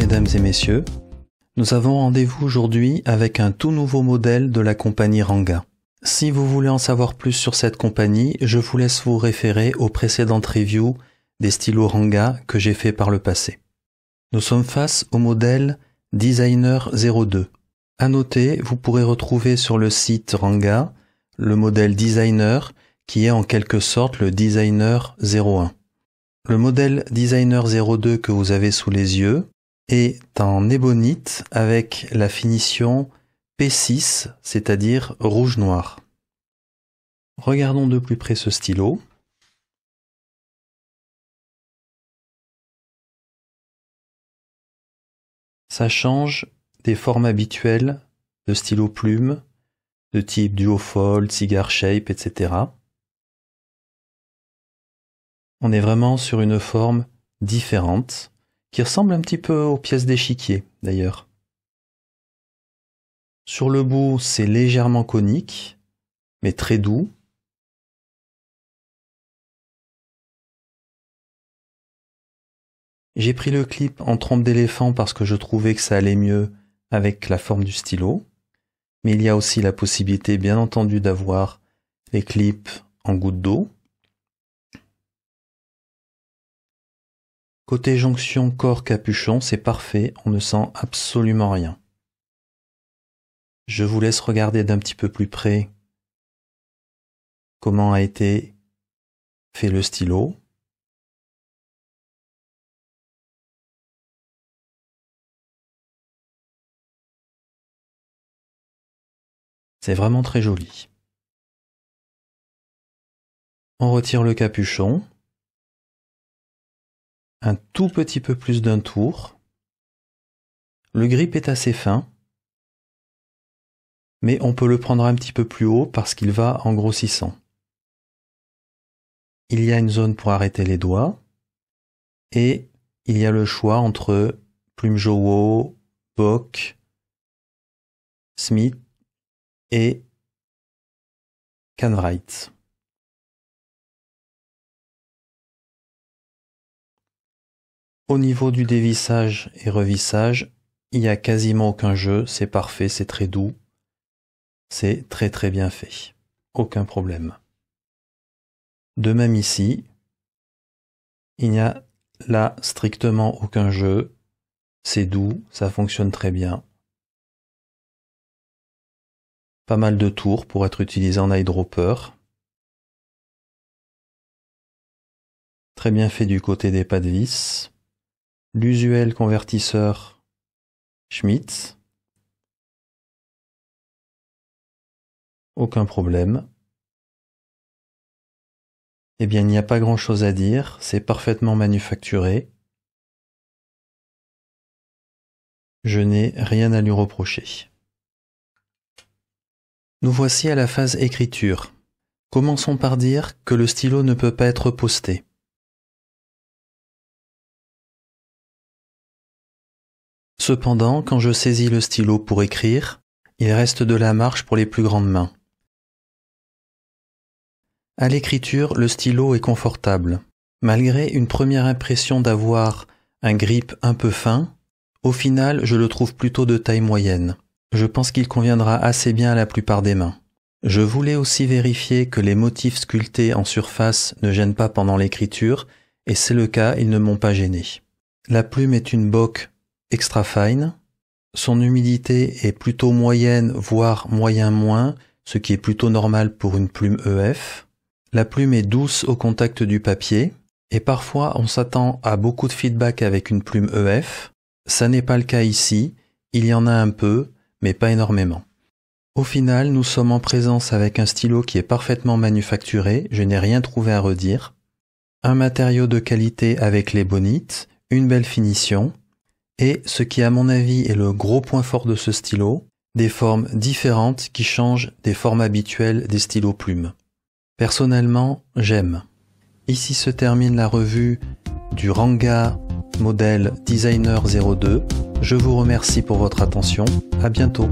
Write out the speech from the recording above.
mesdames et messieurs. Nous avons rendez-vous aujourd'hui avec un tout nouveau modèle de la compagnie Ranga. Si vous voulez en savoir plus sur cette compagnie, je vous laisse vous référer aux précédentes reviews des stylos Ranga que j'ai fait par le passé. Nous sommes face au modèle Designer 02. À noter, vous pourrez retrouver sur le site Ranga le modèle Designer qui est en quelque sorte le Designer 01. Le modèle Designer 02 que vous avez sous les yeux est en ébonite avec la finition P6, c'est-à-dire rouge-noir. Regardons de plus près ce stylo. Ça change des formes habituelles de stylo plume, de type duofold, cigar shape, etc. On est vraiment sur une forme différente qui ressemble un petit peu aux pièces d'échiquier d'ailleurs. Sur le bout, c'est légèrement conique, mais très doux. J'ai pris le clip en trompe d'éléphant parce que je trouvais que ça allait mieux avec la forme du stylo, mais il y a aussi la possibilité bien entendu d'avoir les clips en goutte d'eau. Côté jonction corps-capuchon, c'est parfait, on ne sent absolument rien. Je vous laisse regarder d'un petit peu plus près comment a été fait le stylo. C'est vraiment très joli. On retire le capuchon un tout petit peu plus d'un tour. Le grip est assez fin, mais on peut le prendre un petit peu plus haut parce qu'il va en grossissant. Il y a une zone pour arrêter les doigts, et il y a le choix entre plume Jowo, Bock, Smith et Canwright. Au niveau du dévissage et revissage, il n'y a quasiment aucun jeu, c'est parfait, c'est très doux, c'est très très bien fait, aucun problème. De même ici, il n'y a là strictement aucun jeu, c'est doux, ça fonctionne très bien. Pas mal de tours pour être utilisé en eyedropper. Très bien fait du côté des pas de vis l'usuel convertisseur Schmitz. Aucun problème. Eh bien, il n'y a pas grand chose à dire, c'est parfaitement manufacturé. Je n'ai rien à lui reprocher. Nous voici à la phase écriture. Commençons par dire que le stylo ne peut pas être posté. Cependant, quand je saisis le stylo pour écrire, il reste de la marche pour les plus grandes mains. À l'écriture, le stylo est confortable. Malgré une première impression d'avoir un grip un peu fin, au final, je le trouve plutôt de taille moyenne. Je pense qu'il conviendra assez bien à la plupart des mains. Je voulais aussi vérifier que les motifs sculptés en surface ne gênent pas pendant l'écriture, et c'est le cas, ils ne m'ont pas gêné. La plume est une boque extra fine. Son humidité est plutôt moyenne, voire moyen moins, ce qui est plutôt normal pour une plume EF. La plume est douce au contact du papier, et parfois on s'attend à beaucoup de feedback avec une plume EF. Ça n'est pas le cas ici, il y en a un peu, mais pas énormément. Au final, nous sommes en présence avec un stylo qui est parfaitement manufacturé, je n'ai rien trouvé à redire. Un matériau de qualité avec les bonites, une belle finition, et ce qui, à mon avis, est le gros point fort de ce stylo, des formes différentes qui changent des formes habituelles des stylos plumes. Personnellement, j'aime. Ici se termine la revue du Ranga modèle Designer 02. Je vous remercie pour votre attention. À bientôt.